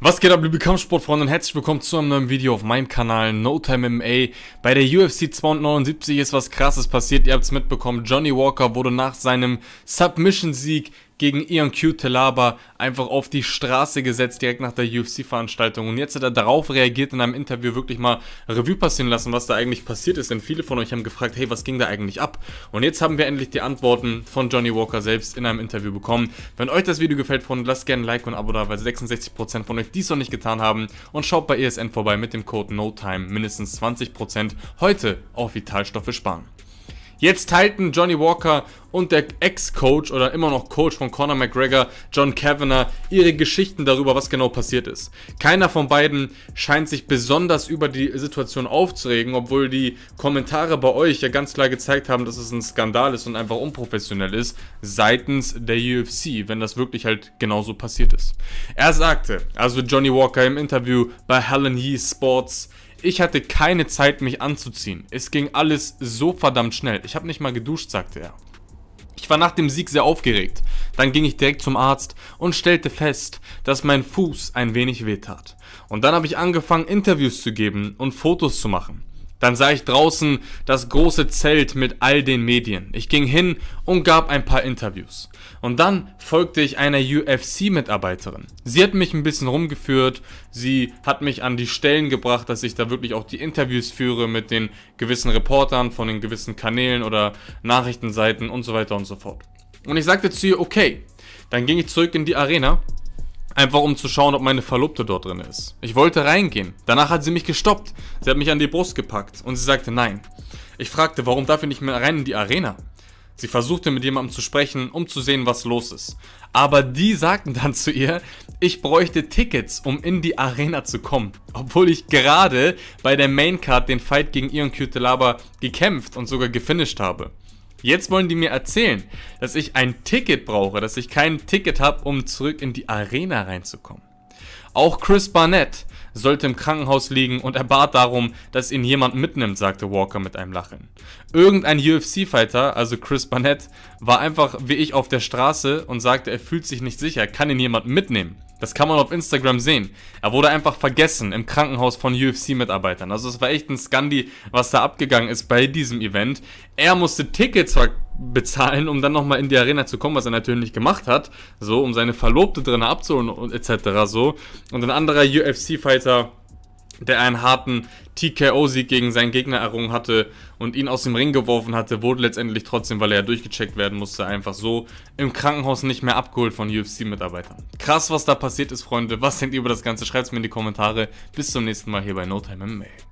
Was geht ab, liebe Kampfsportfreunde und herzlich willkommen zu einem neuen Video auf meinem Kanal No Time MA. Bei der UFC 279 ist was krasses passiert, ihr habt es mitbekommen, Johnny Walker wurde nach seinem Submission-Sieg gegen Ian Q Telaba einfach auf die Straße gesetzt, direkt nach der UFC-Veranstaltung. Und jetzt hat er darauf reagiert in einem Interview wirklich mal Revue passieren lassen, was da eigentlich passiert ist. Denn viele von euch haben gefragt, hey, was ging da eigentlich ab? Und jetzt haben wir endlich die Antworten von Johnny Walker selbst in einem Interview bekommen. Wenn euch das Video gefällt, von lasst gerne ein Like und ein Abo da, weil 66% von euch dies noch nicht getan haben. Und schaut bei ESN vorbei mit dem Code NOTIME mindestens 20% heute auf Vitalstoffe sparen. Jetzt teilten Johnny Walker und der Ex-Coach oder immer noch Coach von Conor McGregor, John Kavanagh, ihre Geschichten darüber, was genau passiert ist. Keiner von beiden scheint sich besonders über die Situation aufzuregen, obwohl die Kommentare bei euch ja ganz klar gezeigt haben, dass es ein Skandal ist und einfach unprofessionell ist seitens der UFC, wenn das wirklich halt genauso passiert ist. Er sagte, also Johnny Walker im Interview bei Helen Yee Sports, ich hatte keine Zeit, mich anzuziehen. Es ging alles so verdammt schnell. Ich habe nicht mal geduscht, sagte er. Ich war nach dem Sieg sehr aufgeregt. Dann ging ich direkt zum Arzt und stellte fest, dass mein Fuß ein wenig wehtat. Und dann habe ich angefangen, Interviews zu geben und Fotos zu machen. Dann sah ich draußen das große Zelt mit all den Medien. Ich ging hin und gab ein paar Interviews. Und dann folgte ich einer UFC-Mitarbeiterin. Sie hat mich ein bisschen rumgeführt. Sie hat mich an die Stellen gebracht, dass ich da wirklich auch die Interviews führe mit den gewissen Reportern von den gewissen Kanälen oder Nachrichtenseiten und so weiter und so fort. Und ich sagte zu ihr, okay. Dann ging ich zurück in die Arena Einfach um zu schauen, ob meine Verlobte dort drin ist. Ich wollte reingehen. Danach hat sie mich gestoppt. Sie hat mich an die Brust gepackt und sie sagte nein. Ich fragte, warum darf ich nicht mehr rein in die Arena? Sie versuchte mit jemandem zu sprechen, um zu sehen, was los ist. Aber die sagten dann zu ihr, ich bräuchte Tickets, um in die Arena zu kommen. Obwohl ich gerade bei der Maincard den Fight gegen Ion Cutelaba gekämpft und sogar gefinisht habe. Jetzt wollen die mir erzählen, dass ich ein Ticket brauche, dass ich kein Ticket habe, um zurück in die Arena reinzukommen. Auch Chris Barnett, sollte im Krankenhaus liegen und er bat darum, dass ihn jemand mitnimmt, sagte Walker mit einem Lachen. Irgendein UFC-Fighter, also Chris Barnett, war einfach wie ich auf der Straße und sagte, er fühlt sich nicht sicher, kann ihn jemand mitnehmen. Das kann man auf Instagram sehen. Er wurde einfach vergessen im Krankenhaus von UFC-Mitarbeitern. Also es war echt ein Skandi, was da abgegangen ist bei diesem Event. Er musste Tickets verkaufen bezahlen, um dann nochmal in die Arena zu kommen, was er natürlich nicht gemacht hat, so, um seine Verlobte drin abzuholen und etc. so. Und ein anderer UFC-Fighter, der einen harten TKO-Sieg gegen seinen Gegner errungen hatte und ihn aus dem Ring geworfen hatte, wurde letztendlich trotzdem, weil er ja durchgecheckt werden musste, einfach so im Krankenhaus nicht mehr abgeholt von UFC-Mitarbeitern. Krass, was da passiert ist, Freunde. Was denkt ihr über das Ganze? Schreibt es mir in die Kommentare. Bis zum nächsten Mal hier bei No Time MMA.